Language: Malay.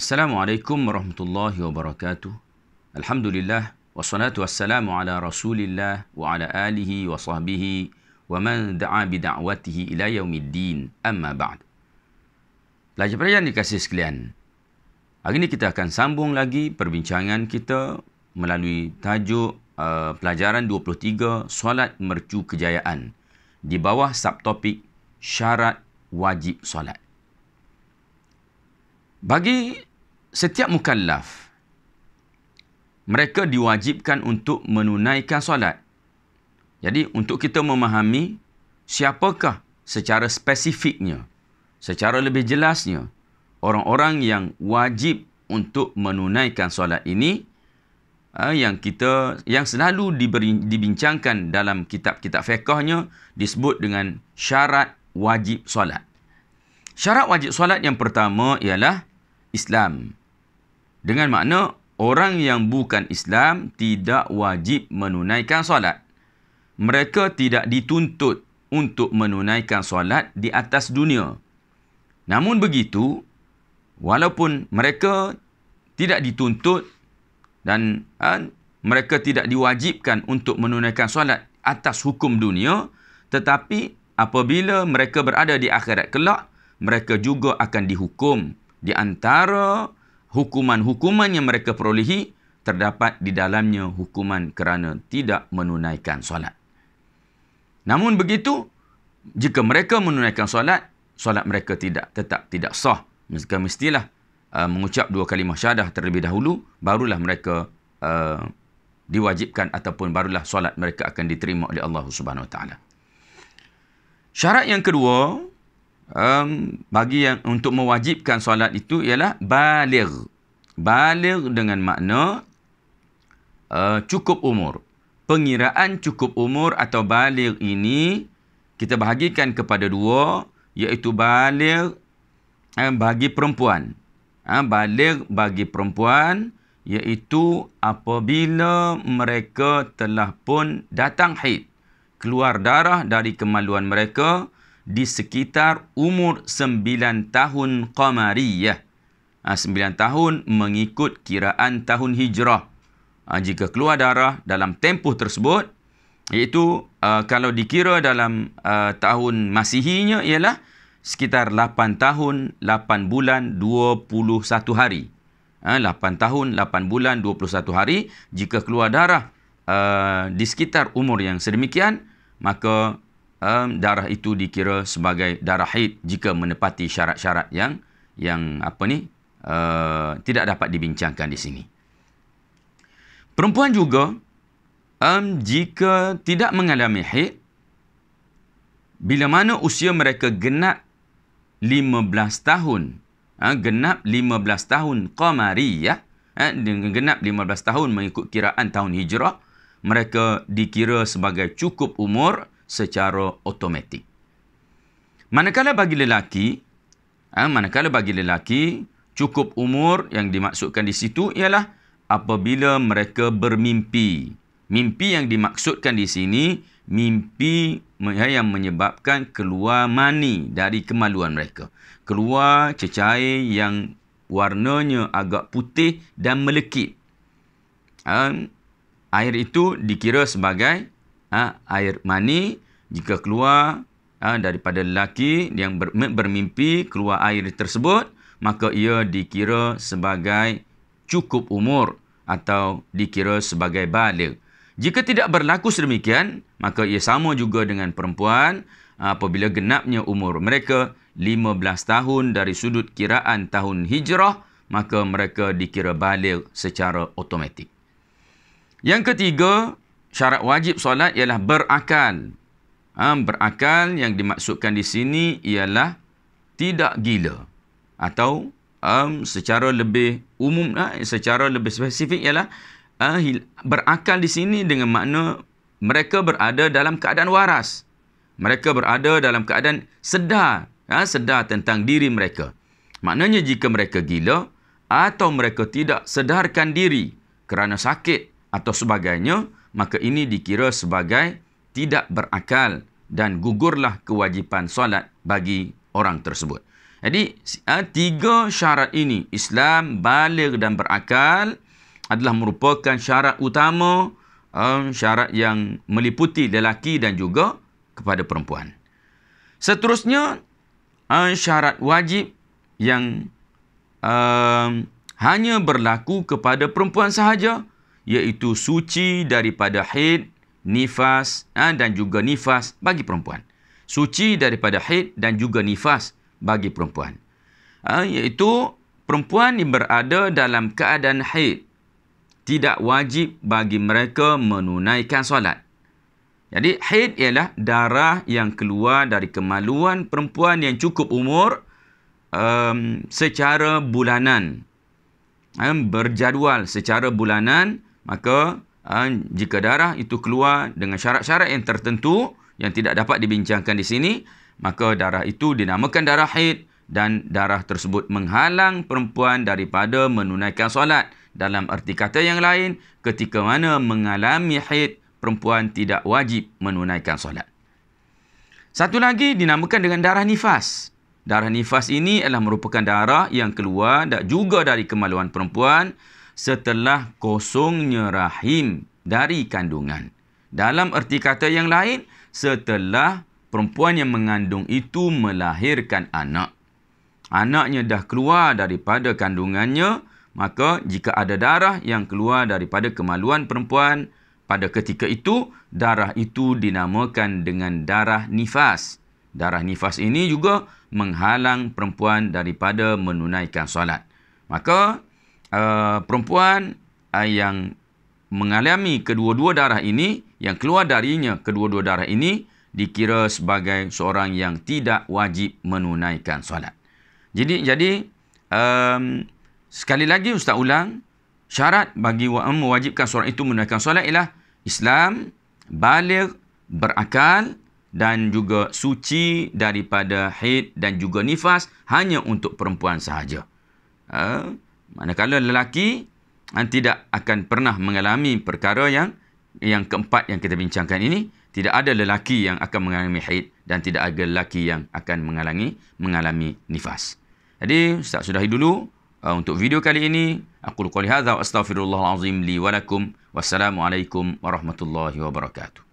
Assalamualaikum warahmatullahi wabarakatuh. Alhamdulillah wassalatu wassalamu ala Rasulillah wa ala alihi wa sahbihi wa man da'a bi da'watihi ila yaumiddin. Amma ba'd. Pelajar-pelajar yang dikasih sekalian. Hari ini kita akan sambung lagi perbincangan kita melalui tajuk uh, pelajaran 23 solat mercu kejayaan di bawah subtopik syarat wajib solat. Bagi setiap mukallaf mereka diwajibkan untuk menunaikan solat. Jadi untuk kita memahami siapakah secara spesifiknya, secara lebih jelasnya orang-orang yang wajib untuk menunaikan solat ini ah, yang kita yang selalu diberi, dibincangkan dalam kitab-kitab fiqahnya disebut dengan syarat wajib solat. Syarat wajib solat yang pertama ialah Islam. Dengan makna, orang yang bukan Islam tidak wajib menunaikan solat. Mereka tidak dituntut untuk menunaikan solat di atas dunia. Namun begitu, walaupun mereka tidak dituntut dan uh, mereka tidak diwajibkan untuk menunaikan solat atas hukum dunia, tetapi apabila mereka berada di akhirat kelak, mereka juga akan dihukum di antara hukuman-hukuman yang mereka perolehi terdapat di dalamnya hukuman kerana tidak menunaikan solat. Namun begitu, jika mereka menunaikan solat, solat mereka tidak tetap tidak sah. Mereka mestilah uh, mengucap dua kalimah syahadah terlebih dahulu, barulah mereka uh, diwajibkan ataupun barulah solat mereka akan diterima oleh Allah Subhanahu Wa Taala. Syarat yang kedua um, bagi yang untuk mewajibkan solat itu ialah balir, balir dengan makna uh, cukup umur. Pengiraan cukup umur atau balir ini kita bahagikan kepada dua iaitu balir eh, bagi perempuan. Eh, baligh bagi perempuan iaitu apabila mereka telah pun datang haid. Keluar darah dari kemaluan mereka di sekitar umur sembilan tahun Qamariyah. Ha, ah, 9 tahun mengikut kiraan tahun hijrah. Ha, jika keluar darah dalam tempoh tersebut, iaitu uh, kalau dikira dalam uh, tahun masihinya ialah sekitar lapan tahun, lapan bulan, dua puluh satu hari. Ha, tahun, lapan bulan, dua puluh satu hari jika keluar darah uh, di sekitar umur yang sedemikian, maka um, darah itu dikira sebagai darah haid jika menepati syarat-syarat yang yang apa ni uh, tidak dapat dibincangkan di sini. Perempuan juga um, jika tidak mengalami haid bila mana usia mereka genap 15 tahun ha, genap 15 tahun qamariyah ha, dengan genap 15 tahun mengikut kiraan tahun hijrah mereka dikira sebagai cukup umur secara otomatik. Manakala bagi lelaki, ha, manakala bagi lelaki, cukup umur yang dimaksudkan di situ ialah apabila mereka bermimpi. Mimpi yang dimaksudkan di sini, mimpi ha, yang menyebabkan keluar mani dari kemaluan mereka. Keluar cecair yang warnanya agak putih dan melekit. Ha, air itu dikira sebagai ha, air mani jika keluar ha, daripada lelaki yang bermimpi keluar air tersebut maka ia dikira sebagai cukup umur atau dikira sebagai balik. Jika tidak berlaku sedemikian, maka ia sama juga dengan perempuan ha, apabila genapnya umur mereka 15 tahun dari sudut kiraan tahun hijrah, maka mereka dikira balik secara otomatik. Yang ketiga, syarat wajib solat ialah berakal. Ha, berakal yang dimaksudkan di sini ialah tidak gila. Atau um, secara lebih umum, ha, secara lebih spesifik ialah uh, berakal di sini dengan makna mereka berada dalam keadaan waras. Mereka berada dalam keadaan sedar, ha, sedar tentang diri mereka. Maknanya jika mereka gila atau mereka tidak sedarkan diri kerana sakit atau sebagainya, maka ini dikira sebagai tidak berakal dan gugurlah kewajipan solat bagi orang tersebut. Jadi, eh, tiga syarat ini, Islam, balik dan berakal adalah merupakan syarat utama, eh, syarat yang meliputi lelaki dan juga kepada perempuan. Seterusnya, eh, syarat wajib yang um, hanya berlaku kepada perempuan sahaja, iaitu suci daripada haid, nifas ha, dan juga nifas bagi perempuan. Suci daripada haid dan juga nifas bagi perempuan. Ha, iaitu perempuan yang berada dalam keadaan haid tidak wajib bagi mereka menunaikan solat. Jadi haid ialah darah yang keluar dari kemaluan perempuan yang cukup umur um, secara bulanan. Um, berjadual secara bulanan maka uh, jika darah itu keluar dengan syarat-syarat yang tertentu yang tidak dapat dibincangkan di sini, maka darah itu dinamakan darah haid dan darah tersebut menghalang perempuan daripada menunaikan solat. Dalam erti kata yang lain, ketika mana mengalami haid, perempuan tidak wajib menunaikan solat. Satu lagi dinamakan dengan darah nifas. Darah nifas ini adalah merupakan darah yang keluar dan juga dari kemaluan perempuan setelah kosongnya rahim dari kandungan. Dalam erti kata yang lain, setelah perempuan yang mengandung itu melahirkan anak. Anaknya dah keluar daripada kandungannya, maka jika ada darah yang keluar daripada kemaluan perempuan, pada ketika itu, darah itu dinamakan dengan darah nifas. Darah nifas ini juga menghalang perempuan daripada menunaikan solat. Maka Eh, perempuan uh, yang mengalami kedua-dua darah ini, yang keluar darinya kedua-dua darah ini, dikira sebagai seorang yang tidak wajib menunaikan solat. Jadi, jadi um, sekali lagi Ustaz ulang, syarat bagi mewajibkan seorang itu menunaikan solat ialah Islam, balik, berakal dan juga suci daripada haid dan juga nifas hanya untuk perempuan sahaja. Uh, Manakala lelaki tidak akan pernah mengalami perkara yang yang keempat yang kita bincangkan ini. Tidak ada lelaki yang akan mengalami haid dan tidak ada lelaki yang akan mengalami mengalami nifas. Jadi, Ustaz sudahi dulu uh, untuk video kali ini. Aku lukuli hadha wa astaghfirullahaladzim li walakum. Wassalamualaikum warahmatullahi wabarakatuh.